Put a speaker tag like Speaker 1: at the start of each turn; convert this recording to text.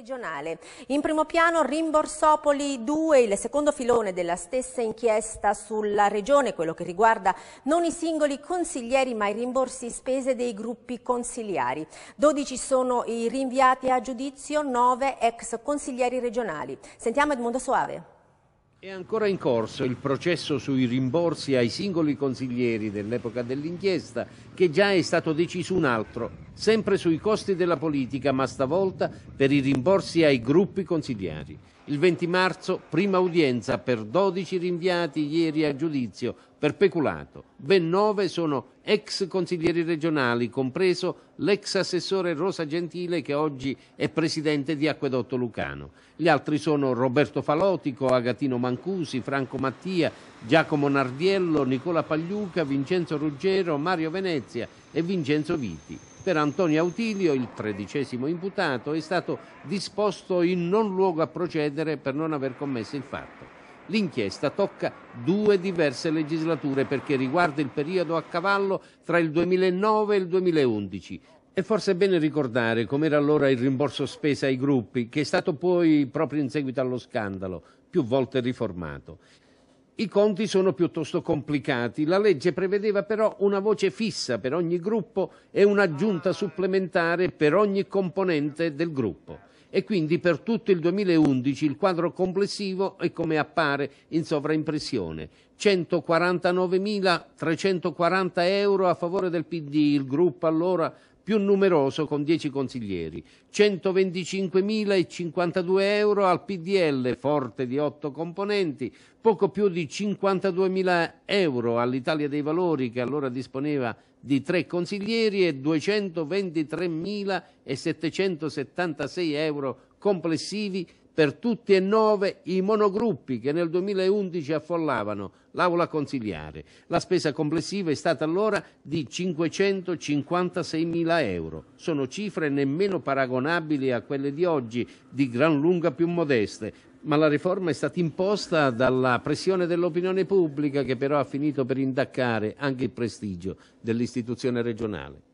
Speaker 1: Regionale. In primo piano Rimborsopoli 2, il secondo filone della stessa inchiesta sulla regione, quello che riguarda non i singoli consiglieri ma i rimborsi spese dei gruppi consigliari. 12 sono i rinviati a giudizio, 9 ex consiglieri regionali. Sentiamo Edmondo Soave.
Speaker 2: È ancora in corso il processo sui rimborsi ai singoli consiglieri dell'epoca dell'inchiesta, che già è stato deciso un altro, sempre sui costi della politica, ma stavolta per i rimborsi ai gruppi consigliari. Il 20 marzo, prima udienza per 12 rinviati ieri a giudizio per peculato. Ben 9 sono ex consiglieri regionali, compreso l'ex assessore Rosa Gentile che oggi è presidente di Acquedotto Lucano. Gli altri sono Roberto Falotico, Agatino Mancusi, Franco Mattia, Giacomo Nardiello, Nicola Pagliuca, Vincenzo Ruggero, Mario Venezia e Vincenzo Viti. Per Antonio Autilio, il tredicesimo imputato, è stato disposto in non luogo a procedere per non aver commesso il fatto. L'inchiesta tocca due diverse legislature perché riguarda il periodo a cavallo tra il 2009 e il 2011. E forse è bene ricordare com'era allora il rimborso spesa ai gruppi, che è stato poi, proprio in seguito allo scandalo, più volte riformato. I conti sono piuttosto complicati. La legge prevedeva però una voce fissa per ogni gruppo e un'aggiunta supplementare per ogni componente del gruppo. E quindi per tutto il 2011 il quadro complessivo è come appare in sovraimpressione. 149.340 euro a favore del PD, il gruppo allora più numeroso con 10 consiglieri, 125.052 euro al PDL, forte di 8 componenti, poco più di 52.000 euro all'Italia dei Valori che allora disponeva di 3 consiglieri e 223.776 euro complessivi per tutti e nove i monogruppi che nel 2011 affollavano l'aula consigliare. La spesa complessiva è stata allora di 556 mila euro. Sono cifre nemmeno paragonabili a quelle di oggi, di gran lunga più modeste, ma la riforma è stata imposta dalla pressione dell'opinione pubblica che però ha finito per intaccare anche il prestigio dell'istituzione regionale.